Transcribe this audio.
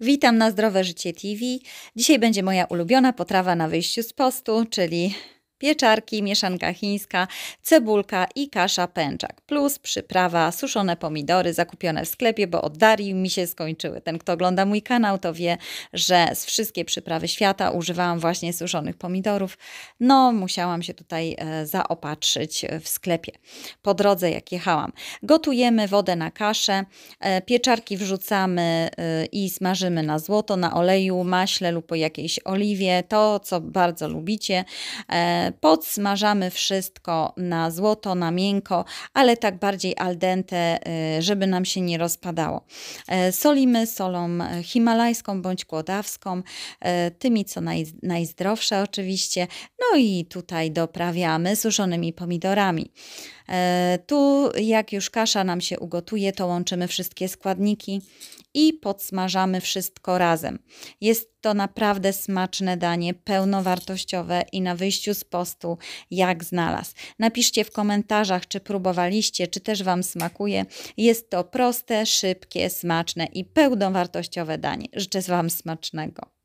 Witam na Zdrowe Życie TV. Dzisiaj będzie moja ulubiona potrawa na wyjściu z postu, czyli pieczarki, mieszanka chińska, cebulka i kasza pęczak. Plus przyprawa, suszone pomidory zakupione w sklepie, bo od Darii mi się skończyły. Ten, kto ogląda mój kanał, to wie, że z wszystkie przyprawy świata używałam właśnie suszonych pomidorów. No, musiałam się tutaj e, zaopatrzyć e, w sklepie. Po drodze, jak jechałam. Gotujemy wodę na kaszę, e, pieczarki wrzucamy i smażymy na złoto, na oleju, maśle lub po jakiejś oliwie. To, co bardzo lubicie Podsmażamy wszystko na złoto, na miękko, ale tak bardziej al dente, y, żeby nam się nie rozpadało. E, solimy solą himalajską bądź kłodawską, e, tymi co naj, najzdrowsze oczywiście. No i tutaj doprawiamy suszonymi pomidorami. E, tu, jak już kasza nam się ugotuje, to łączymy wszystkie składniki i podsmażamy wszystko razem. Jest to naprawdę smaczne danie, pełnowartościowe i na wyjściu z postu jak znalazł. Napiszcie w komentarzach, czy próbowaliście, czy też Wam smakuje. Jest to proste, szybkie, smaczne i pełnowartościowe danie. Życzę Wam smacznego.